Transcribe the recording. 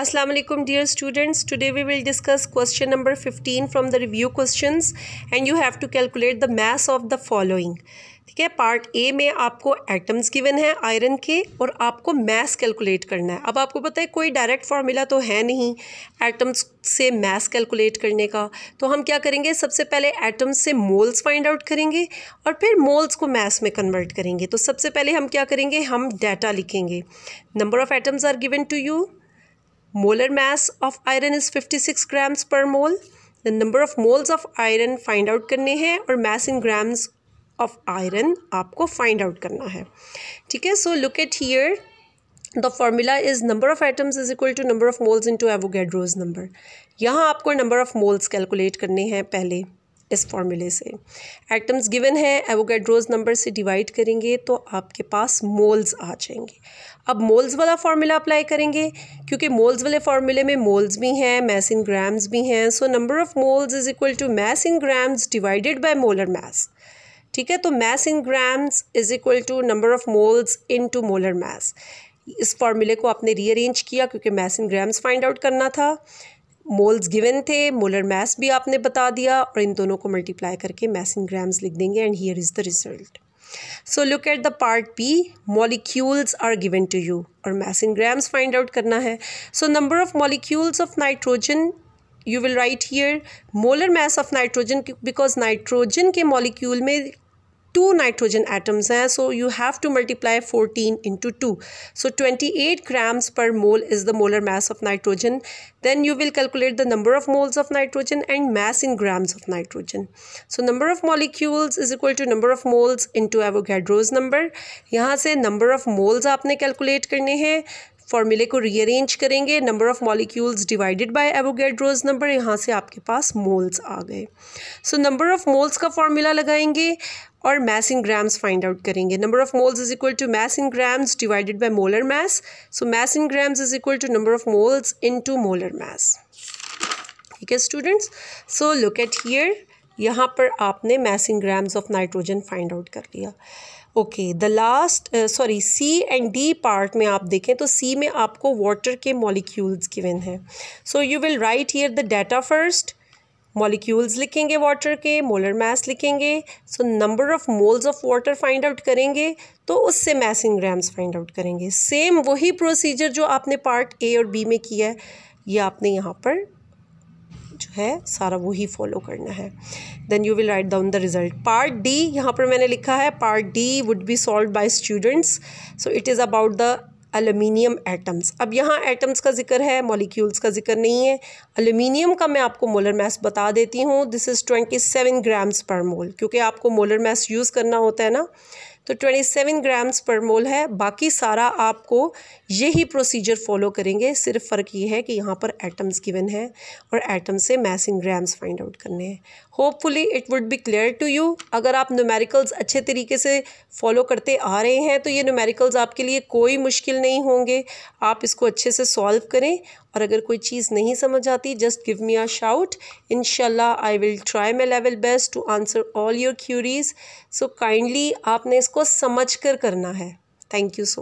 Aslam dear students today we will discuss question number 15 from the review questions and you have to calculate the mass of the following ठीक है part A में आपको atoms given है iron के और आपको mass calculate करना है अब आपको पता है कोई डायरेक्ट फार्मूला तो है नहीं एटम्स से मास कैलकुलेट करने का तो हम क्या करेंगे सबसे पहले एटम्स से मोल्स फाइंड आउट करेंगे और फिर मोल्स को मास में कन्वर्ट करेंगे तो सबसे पहले हम क्या करेंगे हम डाटा लिखेंगे number of atoms are given to you molar mass of iron is 56 grams per mole the number of moles of iron find out karne हैं aur mass in grams of iron aapko find out karna hai theek hai so look at here the formula is number of atoms is equal to number of moles into Avogadro's number yahan aapko number of moles calculate karne हैं pehle इस फॉर्मूले से atoms given है Avogadro's number से divide करेंगे तो आपके पास मोल्स आ जाएंगे अब मोल्स वाला फार्मूला अप्लाई करेंगे क्योंकि मोल्स वाले फार्मूले में मोल्स भी हैं मैस इन ग्राम्स भी हैं so number of moles is equal to mass in grams divided by molar mass ठीक है तो mass in grams is equal to number of moles into टू मोलर मास इस फार्मूले को आपने रीअरेंज किया क्योंकि mass in grams find out करना था मोल्स गिवन थे मोलर मैस भी आपने बता दिया और इन दोनों को मल्टीप्लाई करके मैस इन ग्राम्स लिख देंगे and here is the result so look at the part B molecules are given to you और mass in grams find out करना है so number of molecules of nitrogen you will write here molar mass of nitrogen because nitrogen के molecule में two nitrogen atoms हैं so you have to multiply fourteen into two so twenty eight grams per mole is the molar mass of nitrogen then you will calculate the number of moles of nitrogen and mass in grams of nitrogen so number of molecules is equal to number of moles into Avogadro's number यहाँ से number of moles आपने calculate करने हैं फॉर्मूले को rearrange करेंगे number of molecules divided by Avogadro's number यहाँ से आपके पास मोल्स आ गए सो नंबर ऑफ़ मोल्स का फॉर्मूला लगाएंगे और mass in grams find out करेंगे number of moles is equal to mass in grams divided by molar mass so mass in grams is equal to number of moles in molar mass ठीक है students so look at here यहाँ पर आपने mass in grams of nitrogen find out कर लिया okay the last sorry C and D part में आप देखें तो सी में आपको वाटर के मॉलिक्यूल्स गिवन हैं so you will write here the data first molecules लिखेंगे वाटर के मोलर मास लिखेंगे so number of moles of water find out करेंगे तो उससे मैसिंग ग्राम्स फाइंड आउट करेंगे सेम वही प्रोसीजर जो आपने पार्ट ए और बी में किया है ये आपने यहाँ पर जो है सारा वही फॉलो करना है then you will write down the result part D यहाँ पर मैंने लिखा है part D would be solve by students so it is about the aluminium atoms अब यहाँ एटम्स का जिक्र है मॉलिक्यूल्स का जिक्र नहीं है एलुमिनियम का मैं आपको मोलर मैस बता देती हूँ this is twenty seven grams per mole क्योंकि आपको मोलर मैस यूज़ करना होता है ना तो 27 ग्राम्स पर मोल है बाकी सारा आपको यही प्रोसीजर फॉलो करेंगे सिर्फ फ़र्क ये है कि यहाँ पर एटम्स गिवन है और एटम से mass in grams find out करने हैं hopefully it would be clear to you अगर आप नुमेरिकल्स अच्छे तरीके से फॉलो करते आ रहे हैं तो ये नुमेरिकल्स आपके लिए कोई मुश्किल नहीं होंगे आप इसको अच्छे से सॉल्व करें और अगर कोई चीज़ नहीं समझ आती just give me a shout in I will try my level best to answer all your queries so kindly आपने इसको समझ कर करना है थैंक यू सो